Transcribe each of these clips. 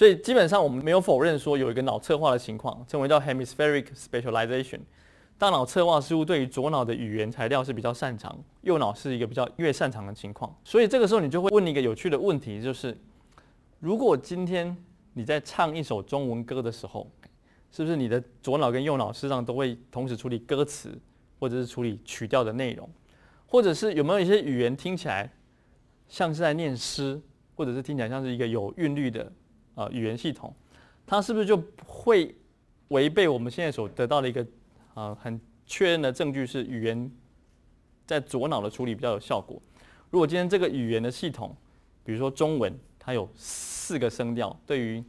所以基本上我们没有否认说有一个脑侧化的情况，称为叫 hemispheric specialization。大脑侧化似乎对于左脑的语言材料是比较擅长，右脑是一个比较越擅长的情况。所以这个时候你就会问一个有趣的问题，就是如果今天你在唱一首中文歌的时候，是不是你的左脑跟右脑实际上都会同时处理歌词，或者是处理曲调的内容，或者是有没有一些语言听起来像是在念诗，或者是听起来像是一个有韵律的？啊，语言系统，它是不是就会违背我们现在所得到的一个啊很确认的证据是语言在左脑的处理比较有效果？如果今天这个语言的系统，比如说中文，它有四个声调，对于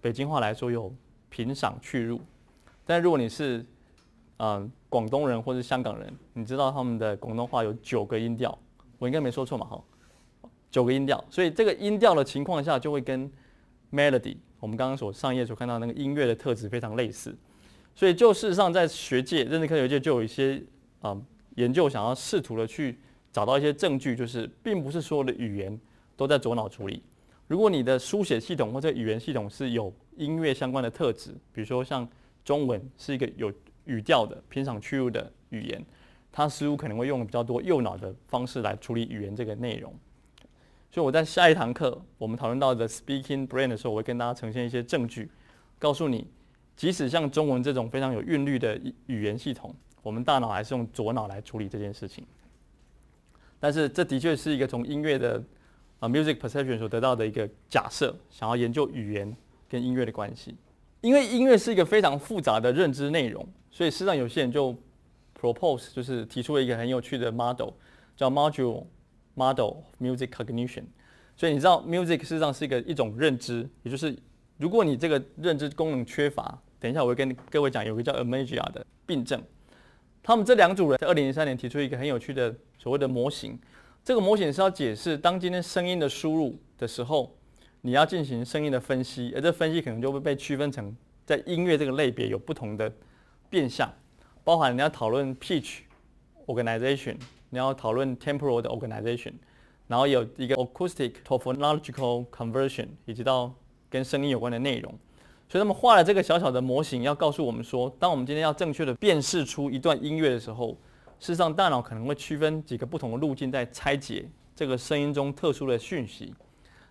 北京话来说有平、赏去、入。但如果你是啊广东人或者香港人，你知道他们的广东话有九个音调，我应该没说错嘛哈？九个音调，所以这个音调的情况下就会跟。Melody，我们刚刚所上页所看到那个音乐的特质非常类似，所以就事实上在学界、认知科学界就有一些啊研究想要试图的去找到一些证据，就是并不是所有的语言都在左脑处理。如果你的书写系统或者语言系统是有音乐相关的特质，比如说像中文是一个有语调的、偏长句入的语言，它似乎可能会用比较多右脑的方式来处理语言这个内容。所以我在下一堂课，我们讨论到的 speaking brain 的时候，我会跟大家呈现一些证据，告诉你，即使像中文这种非常有韵律的语言系统，我们大脑还是用左脑来处理这件事情。但是这的确是一个从音乐的啊 music perception 所得到的一个假设，想要研究语言跟音乐的关系。因为音乐是一个非常复杂的认知内容，所以事实上有些人就 propose 就是提出了一个很有趣的 model 叫 module。Model music cognition，所以你知道，music 事实上是一个一种认知，也就是如果你这个认知功能缺乏，等一下我会跟各位讲有个叫 a m e s i a 的病症。他们这两组人在二零零三年提出一个很有趣的所谓的模型，这个模型是要解释当今天声音的输入的时候，你要进行声音的分析，而这分析可能就会被区分成在音乐这个类别有不同的变相，包含你要讨论 pitch organization。你要讨论 temporal 的 organization，然后有一个 acoustic phonological conversion，以及到跟声音有关的内容。所以他们画了这个小小的模型，要告诉我们说，当我们今天要正确的辨识出一段音乐的时候，事实上大脑可能会区分几个不同的路径，在拆解这个声音中特殊的讯息。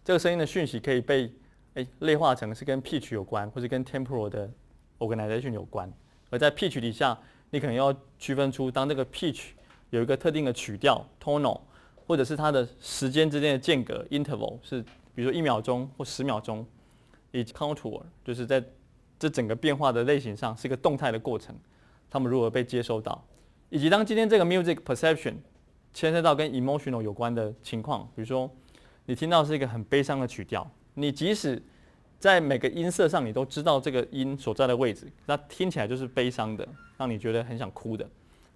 这个声音的讯息可以被诶类化成是跟 pitch 有关，或是跟 temporal 的 organization 有关。而在 pitch 底下，你可能要区分出当这个 pitch 有一个特定的曲调 t o n a l 或者是它的时间之间的间隔 （interval） 是，比如说一秒钟或十秒钟以及 c o n t o u r 就是在这整个变化的类型上是一个动态的过程，它们如何被接收到，以及当今天这个 music perception 牵涉到跟 emotional 有关的情况，比如说你听到是一个很悲伤的曲调，你即使在每个音色上你都知道这个音所在的位置，那听起来就是悲伤的，让你觉得很想哭的。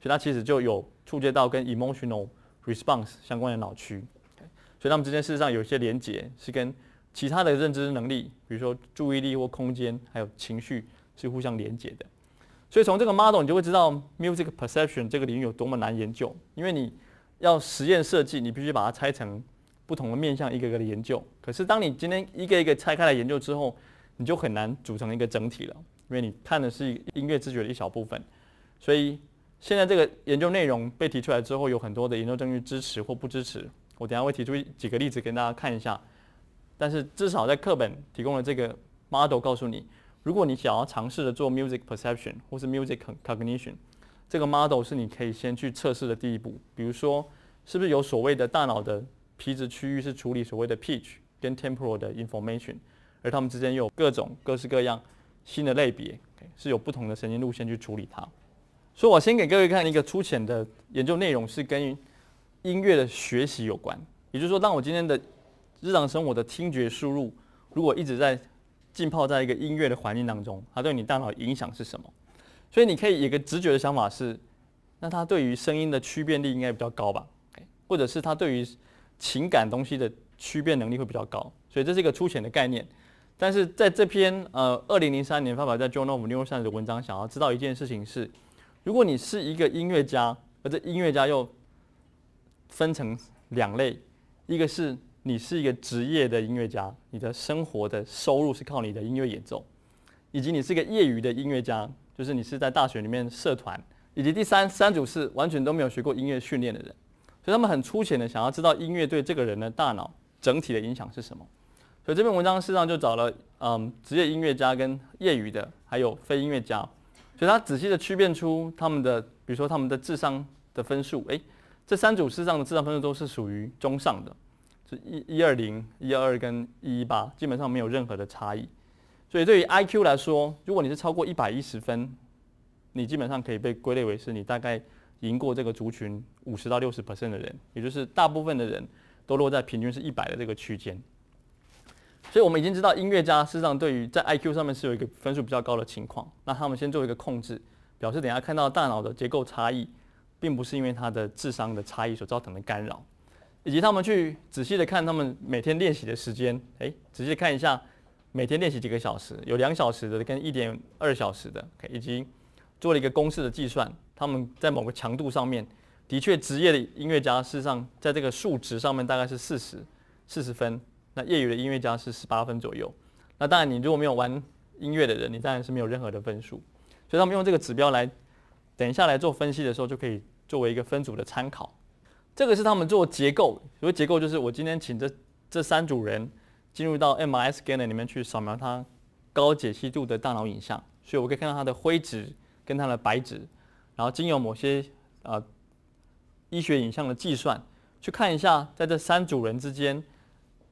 所以它其实就有触接到跟 emotional response 相关的脑区，所以它们之间事实上有一些连结，是跟其他的认知能力，比如说注意力或空间，还有情绪是互相连接的。所以从这个 model 你就会知道 music perception 这个领域有多么难研究，因为你要实验设计，你必须把它拆成不同的面向，一个个的研究。可是当你今天一个一个拆开来研究之后，你就很难组成一个整体了，因为你看的是音乐知觉的一小部分，所以。现在这个研究内容被提出来之后，有很多的研究证据支持或不支持。我等下会提出几个例子给大家看一下。但是至少在课本提供的这个 model 告诉你，如果你想要尝试着做 music perception 或是 music cognition，这个 model 是你可以先去测试的第一步。比如说，是不是有所谓的大脑的皮质区域是处理所谓的 pitch 跟 temporal 的 information，而它们之间又有各种各式各样新的类别，是有不同的神经路线去处理它。所以我先给各位看一个粗浅的研究内容，是跟音乐的学习有关。也就是说，当我今天的日常生活的听觉输入，如果一直在浸泡在一个音乐的环境当中，它对你大脑影响是什么？所以你可以有个直觉的想法是，那它对于声音的区辨力应该比较高吧？或者是它对于情感东西的区辨能力会比较高？所以这是一个粗浅的概念。但是在这篇呃，二零零三年发表在《Journal of Neuroscience》的文章，想要知道一件事情是。如果你是一个音乐家，而这音乐家又分成两类，一个是你是一个职业的音乐家，你的生活的收入是靠你的音乐演奏，以及你是一个业余的音乐家，就是你是在大学里面社团，以及第三三组是完全都没有学过音乐训练的人，所以他们很粗浅的想要知道音乐对这个人的大脑整体的影响是什么，所以这篇文章事实上就找了嗯职业音乐家跟业余的，还有非音乐家。所以他仔细的区辨出他们的，比如说他们的智商的分数，哎，这三组智上的智商分数都是属于中上的，是一一二零、一二二跟一一八，基本上没有任何的差异。所以对于 IQ 来说，如果你是超过一百一十分，你基本上可以被归类为是你大概赢过这个族群五十到六十 percent 的人，也就是大部分的人都落在平均是一百的这个区间。所以，我们已经知道，音乐家事实上对于在 IQ 上面是有一个分数比较高的情况。那他们先做一个控制，表示等下看到大脑的结构差异，并不是因为他的智商的差异所造成的干扰。以及他们去仔细的看他们每天练习的时间，哎，仔细看一下每天练习几个小时，有两小时的跟一点二小时的，以及做了一个公式的计算，他们在某个强度上面，的确，职业的音乐家事实上在这个数值上面大概是四十四十分。那业余的音乐家是十八分左右，那当然你如果没有玩音乐的人，你当然是没有任何的分数。所以他们用这个指标来，等一下来做分析的时候，就可以作为一个分组的参考。这个是他们做结构，所谓结构就是我今天请这这三组人进入到 MRS scanner 里面去扫描它高解析度的大脑影像，所以我可以看到它的灰质跟它的白质，然后经由某些啊医学影像的计算，去看一下在这三组人之间。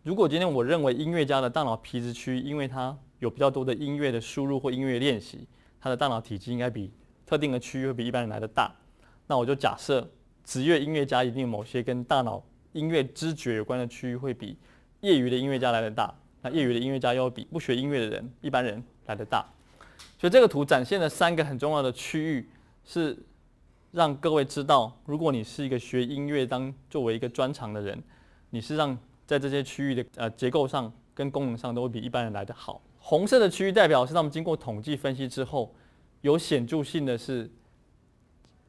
如果今天我认为音乐家的大脑皮质区，因为它有比较多的音乐的输入或音乐练习，它的大脑体积应该比特定的区域会比一般人来的大，那我就假设职业音乐家一定某些跟大脑音乐知觉有关的区域会比业余的音乐家来的大，那业余的音乐家要比不学音乐的人一般人来的大，所以这个图展现了三个很重要的区域，是让各位知道，如果你是一个学音乐当作为一个专长的人，你是让在这些区域的呃结构上跟功能上都会比一般人来得好。红色的区域代表是他们经过统计分析之后有显著性的是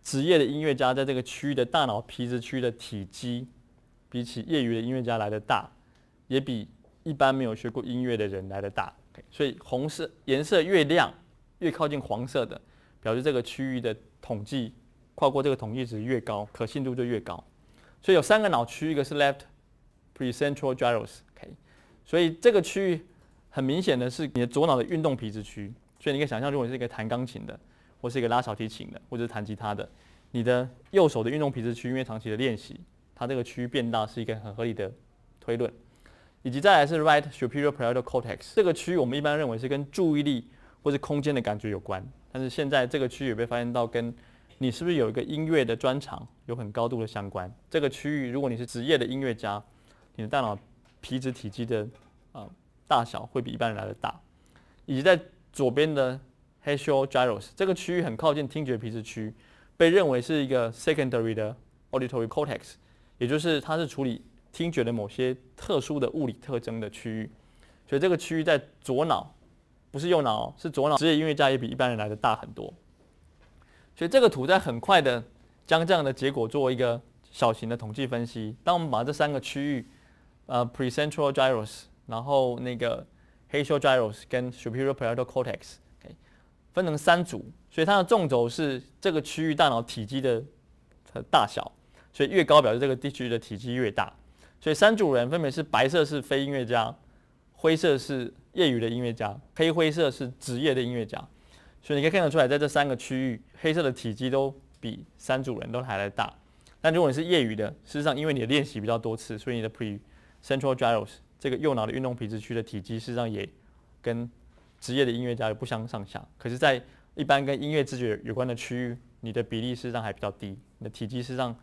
职业的音乐家在这个区域的大脑皮质区的体积比起业余的音乐家来的大，也比一般没有学过音乐的人来的大。所以红色颜色越亮越靠近黄色的，表示这个区域的统计跨过这个统计值越高，可信度就越高。所以有三个脑区，一个是 left。Pre-central gyrus，可以，所以这个区域很明显的是你的左脑的运动皮质区，所以你可以想象，如果你是一个弹钢琴的，或是一个拉小提琴的，或者是弹吉他的，你的右手的运动皮质区，因为长期的练习，它这个区域变大，是一个很合理的推论。以及再来是 Right superior parietal cortex，这个区域我们一般认为是跟注意力或是空间的感觉有关，但是现在这个区域也被发现到跟你是不是有一个音乐的专长有很高度的相关。这个区域，如果你是职业的音乐家，你的大脑皮质体积的啊大小会比一般人来的大，以及在左边的 Heschl Gyros 这个区域很靠近听觉皮质区，被认为是一个 secondary 的 auditory cortex，也就是它是处理听觉的某些特殊的物理特征的区域，所以这个区域在左脑不是右脑是左脑职业音乐家也比一般人来的大很多，所以这个图在很快的将这样的结果做一个小型的统计分析，当我们把这三个区域。呃，precentral gyrus，然后那个 h e s i h l gyrus 跟 superior parietal cortex，分成三组，所以它的纵轴是这个区域大脑体积的大小，所以越高表示这个地区的体积越大。所以三组人分别是白色是非音乐家，灰色是业余的音乐家，黑灰色是职业的音乐家。所以你可以看得出来，在这三个区域，黑色的体积都比三组人都还来大。但如果你是业余的，事实上因为你的练习比较多次，所以你的 pre central gyrus 这个右脑的运动皮质区的体积实际上也跟职业的音乐家有不相上下，可是，在一般跟音乐知觉有关的区域，你的比例实际上还比较低，你的体积实际上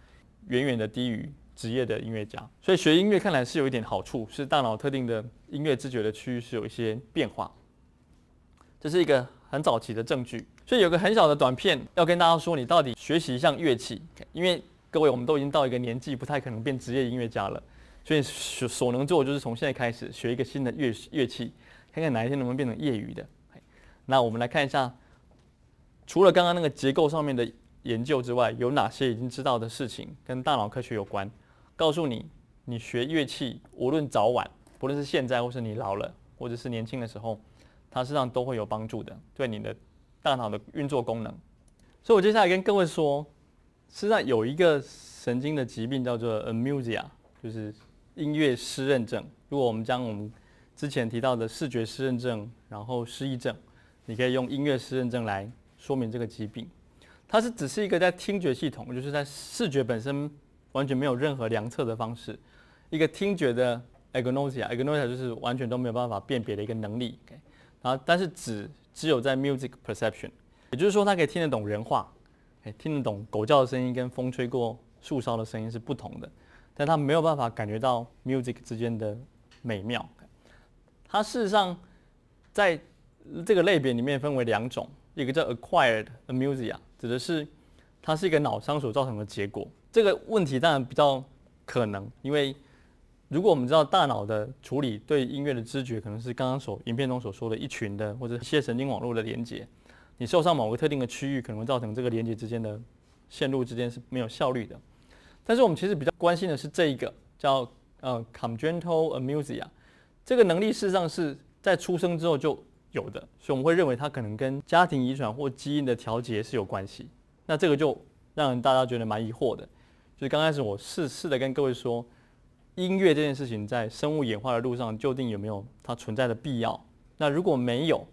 远远的低于职业的音乐家。所以学音乐看来是有一点好处，是大脑特定的音乐知觉的区域是有一些变化。这是一个很早期的证据。所以有个很小的短片要跟大家说，你到底学习一项乐器，因为各位我们都已经到一个年纪，不太可能变职业音乐家了。所以所所能做就是从现在开始学一个新的乐乐器，看看哪一天能不能变成业余的。那我们来看一下，除了刚刚那个结构上面的研究之外，有哪些已经知道的事情跟大脑科学有关？告诉你，你学乐器，无论早晚，不论是现在或是你老了，或者是年轻的时候，它身上都会有帮助的，对你的大脑的运作功能。所以我接下来跟各位说，身上有一个神经的疾病叫做 amusia，就是。音乐失认证，如果我们将我们之前提到的视觉失认证，然后失忆症，你可以用音乐失认证来说明这个疾病，它是只是一个在听觉系统，就是在视觉本身完全没有任何量测的方式，一个听觉的 agnosia，agnosia 就是完全都没有办法辨别的一个能力，然后但是只只有在 music perception，也就是说它可以听得懂人话，听得懂狗叫的声音跟风吹过树梢的声音是不同的。但他没有办法感觉到 music 之间的美妙。它事实上在这个类别里面分为两种，一个叫 acquired a m u s i a 指的是它是一个脑伤所造成的结果。这个问题当然比较可能，因为如果我们知道大脑的处理对音乐的知觉，可能是刚刚所影片中所说的一群的或者一些神经网络的连接，你受伤某个特定的区域，可能会造成这个连接之间的线路之间是没有效率的。但是我们其实比较关心的是这一个叫呃 congenital amusia，这个能力事实上是在出生之后就有的，所以我们会认为它可能跟家庭遗传或基因的调节是有关系。那这个就让人大家觉得蛮疑惑的。就是刚开始我试试着跟各位说，音乐这件事情在生物演化的路上究竟有没有它存在的必要？那如果没有，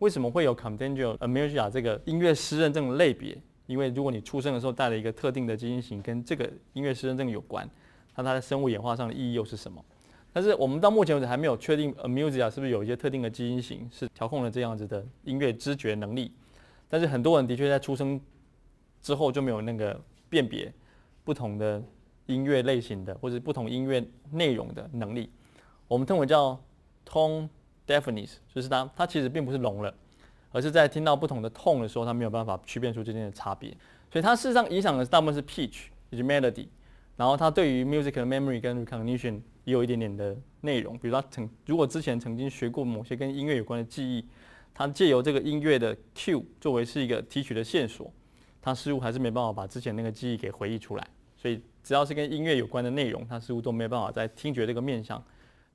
为什么会有 congenital amusia 这个音乐诗认这种类别？因为如果你出生的时候带了一个特定的基因型，跟这个音乐失认症有关，那它的生物演化上的意义又是什么？但是我们到目前为止还没有确定 amusia 是不是有一些特定的基因型是调控了这样子的音乐知觉能力。但是很多人的确在出生之后就没有那个辨别不同的音乐类型的或者不同音乐内容的能力。我们称为叫 tone deafness，就是它它其实并不是聋了。而是在听到不同的痛的时候，他没有办法区辨出之间的差别，所以它事实上影响的大部分是 pitch 以及 melody，然后它对于 musical memory 跟 recognition 也有一点点的内容，比如它曾如果之前曾经学过某些跟音乐有关的记忆，它借由这个音乐的 cue 作为是一个提取的线索，它似乎还是没办法把之前那个记忆给回忆出来，所以只要是跟音乐有关的内容，它似乎都没有办法在听觉这个面上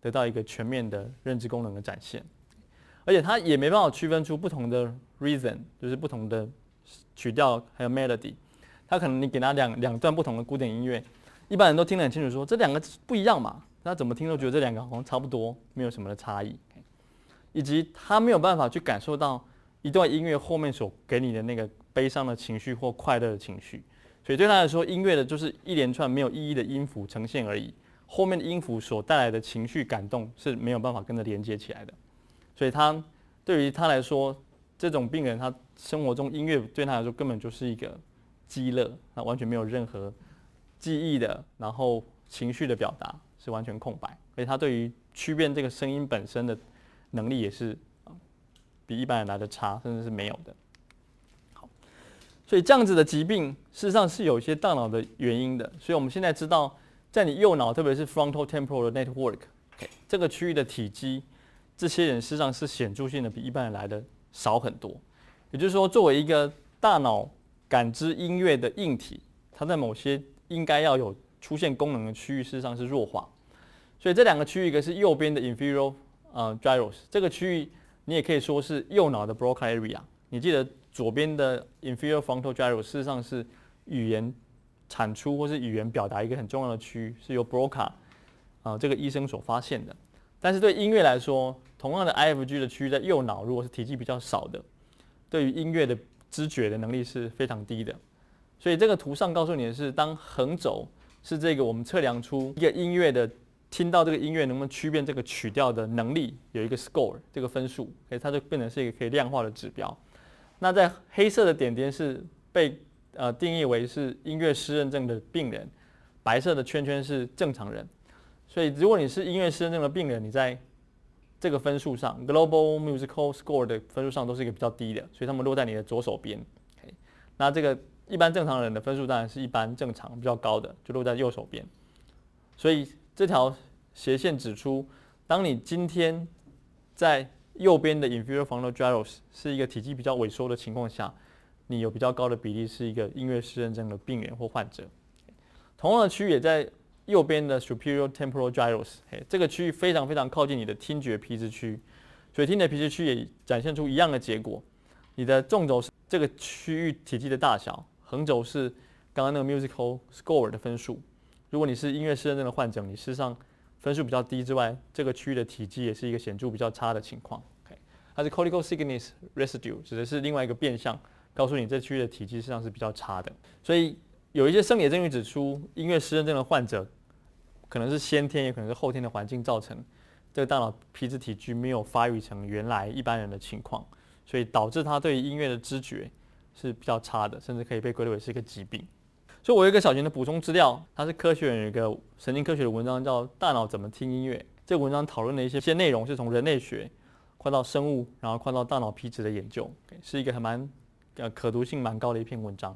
得到一个全面的认知功能的展现。而且它也没办法区分出不同的 reason，就是不同的曲调还有 melody。它可能你给它两两段不同的古典音乐，一般人都听得很清楚，说这两个不一样嘛？他怎么听都觉得这两个好像差不多，没有什么的差异。以及他没有办法去感受到一段音乐后面所给你的那个悲伤的情绪或快乐的情绪。所以对他来说，音乐的就是一连串没有意义的音符呈现而已。后面的音符所带来的情绪感动是没有办法跟着连接起来的。所以他对于他来说，这种病人他生活中音乐对他来说根本就是一个，积乐，他完全没有任何记忆的，然后情绪的表达是完全空白，所以他对于区辨这个声音本身的能力也是，比一般人来的差，甚至是没有的。好，所以这样子的疾病事实上是有一些大脑的原因的，所以我们现在知道，在你右脑特别是 frontal temporal network 这个区域的体积。这些人事实上是显著性的比一般人来的少很多，也就是说，作为一个大脑感知音乐的硬体，它在某些应该要有出现功能的区域，事实上是弱化。所以这两个区域，一个是右边的 inferior 啊 gyrus 这个区域，你也可以说是右脑的 Broca area。你记得左边的 inferior frontal gyrus 事实上是语言产出或是语言表达一个很重要的区域，是由 Broca 啊这个医生所发现的。但是对音乐来说，同样的 IFG 的区域在右脑，如果是体积比较少的，对于音乐的知觉的能力是非常低的。所以这个图上告诉你的是，当横轴是这个我们测量出一个音乐的，听到这个音乐能不能区辨这个曲调的能力，有一个 score 这个分数，所以它就变成是一个可以量化的指标。那在黑色的点点是被呃定义为是音乐失认症的病人，白色的圈圈是正常人。所以，如果你是音乐失认症的病人，你在这个分数上 （Global Musical Score） 的分数上都是一个比较低的，所以他们落在你的左手边。那这个一般正常人的分数当然是一般正常、比较高的，就落在右手边。所以这条斜线指出，当你今天在右边的 Inferior Frontal Gyrus 是一个体积比较萎缩的情况下，你有比较高的比例是一个音乐失认症的病人或患者。同样的区域也在。右边的 superior temporal gyrus，嘿，这个区域非常非常靠近你的听觉皮质区，所以听觉皮质区也展现出一样的结果。你的纵轴是这个区域体积的大小，横轴是刚刚那个 musical score 的分数。如果你是音乐失认症的患者，你事实上分数比较低之外，这个区域的体积也是一个显著比较差的情况。OK，它是 cortical thickness residue，指的是另外一个变相告诉你这区域的体积实际上是比较差的。所以有一些生理证据指出，音乐失认症的患者可能是先天，也可能是后天的环境造成，这个大脑皮质体积没有发育成原来一般人的情况，所以导致他对音乐的知觉是比较差的，甚至可以被归类为是一个疾病。所以我有一个小型的补充资料，它是科学有一个神经科学的文章叫《大脑怎么听音乐》，这个文章讨论的一些些内容是从人类学跨到生物，然后跨到大脑皮质的研究，是一个还蛮呃可读性蛮高的一篇文章。